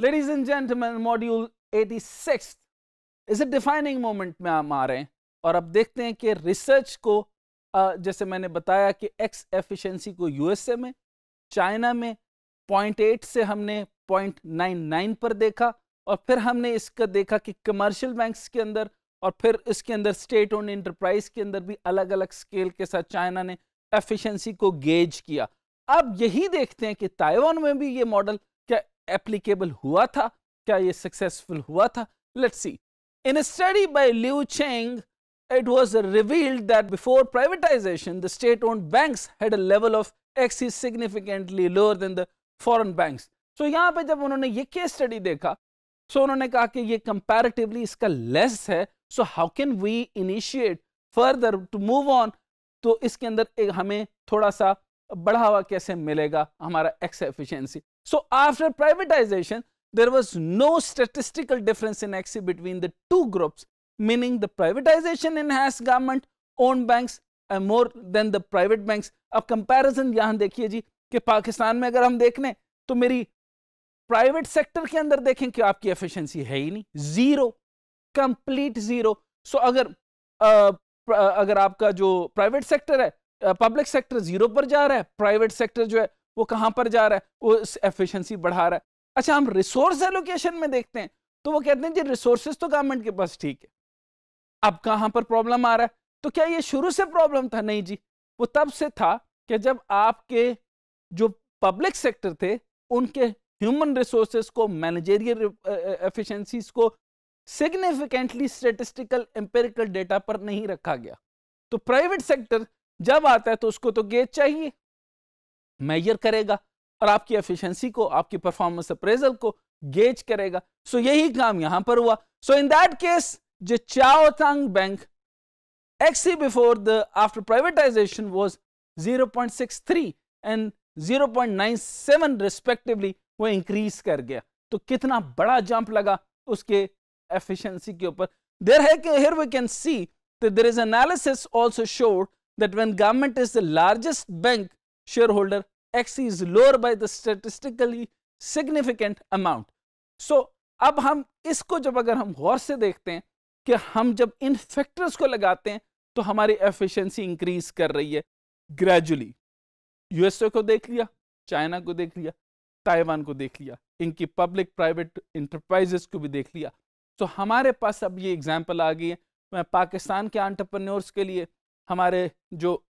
Ladies and gentleman module 86 इसे defining moment में हम आ रहे हैं और अब देखते हैं कि रिसर्च को जैसे मैंने बताया कि एक्स एफिशिएंसी को यूएसए में चाइना में पॉइंट एट से हमने पॉइंट नाइन नाइन पर देखा और फिर हमने इसका देखा कि कमर्शियल बैंक्स के अंदर और फिर इसके अंदर स्टेट ओन इंटरप्राइज के अंदर भी अलग अलग स्केल के साथ चाइना ने एफिशिएंसी को गेज किया अब यही देखते हैं कि ताइवान में भी ये मॉडल एप्लीकेबल हुआ था क्या ये सक्सेसफुल हुआ था let see in study by Liu Cheng it was revealed that before privatisation the state owned bank had a level of X is significantly lower than the foreign bank so यहाँ पे जब उन्होंने ये case study देखा सो उन्होंने कहा कि ये कंपेरेटिवली इसका लेस है so how can we initiate further to move on तो इसके अंदर हमें थोड़ा सा बढ़ावा कैसे मिलेगा हमारा X efficiency so after privatisation there was no statistical difference in X between the two groups meaning the privatisation in has government owned bank more than the private bank अब कंपेरिजन यहां देखिए जी कि पाकिस्तान में अगर हम देख लें तो मेरी प्राइवेट सेक्टर के अंदर देखें कि आपकी एफिशिएंसी है ही नहीं जीरो कंप्लीट जीरो सो अगर आ, प्र, अगर आपका जो प्राइवेट सेक्टर है पब्लिक सेक्टर जीरो पर जा रहा है प्राइवेट सेक्टर जो है वो कहां पर जा रहा है वो एफिशिएंसी बढ़ा रहा है अच्छा हम रिसोर्स एलोकेशन में देखते हैं तो वो कहते हैं जी रिसोर्सेज तो गवर्नमेंट के पास ठीक है अब कहां पर प्रॉब्लम आ रहा है तो क्या ये शुरू से प्रॉब्लम था नहीं जी वो तब से था कि जब आपके जो पब्लिक सेक्टर थे उनके ह्यूमन रिसोर्सेज को मैनेजेरियल एफिशिएंसीज को सिग्निफिकेंटली स्टेटिस्टिकल एम्पेरिकल डेटा पर नहीं रखा गया तो प्राइवेट सेक्टर जब आता है तो उसको तो गेज चाहिए मेजर करेगा और आपकी एफिशिएंसी को आपकी परफॉर्मेंस अप्रेजल को गेज करेगा सो so, यही काम यहां पर हुआ सो इन दैट केस जो Chaotang bank XC before the after privatisation was zero and 0.97 respectively वो इंक्रीज कर गया तो कितना बड़ा जंप लगा उसके एफिशिएंसी के ऊपर देर है कि here we can see that there is analysis also showed that when government is the largest bank shareholder, X is lower by the statistically significant amount. So, अब हम इसको जब अगर हम गौर से देखते हैं कि हम जब इन फैक्टर्स को लगाते हैं तो हमारी एफिशिएंसी इंक्रीज कर रही है ग्रेजुअली यूएसए को देख लिया चाइना को देख लिया ताइवान को देख लिया इनकी पब्लिक प्राइवेट इंटरप्राइजेस को भी देख लिया तो हमारे पास अब ये एग्जाम्पल आ गई है मैं पाकिस्तान के आंट्रप्रनोर्स के लिए हमारे जो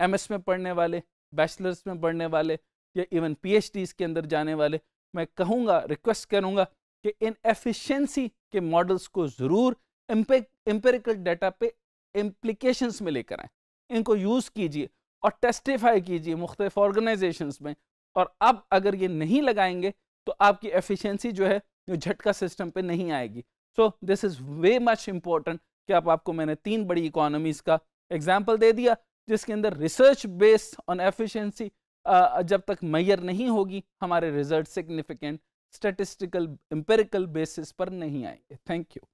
एमएस में पढ़ने वाले बैचलर्स में पढ़ने वाले या इवन पीएचडीज के अंदर जाने वाले मैं कहूँगा रिक्वेस्ट करूँगा कि इन एफिशिएंसी के मॉडल्स को ज़रूर एम्पेरिकल डाटा पे इम्प्लीकेशंस में लेकर आएँ इनको यूज़ कीजिए और टेस्टिफाई कीजिए मुख्तफ ऑर्गेनाइजेशंस में और अब अगर ये नहीं लगाएंगे तो आपकी एफिशिएंसी जो है जो झटका सिस्टम पे नहीं आएगी so this is way much important कि आप आपको मैंने तीन बड़ी इकोनॉमीज़ का एग्जाम्पल दे दिया जिसके अंदर रिसर्च बेस्ड ऑन एफिशिएंसी जब तक मैयर नहीं होगी हमारे result significant statistical empirical basis पर नहीं आएंगे थैंक यू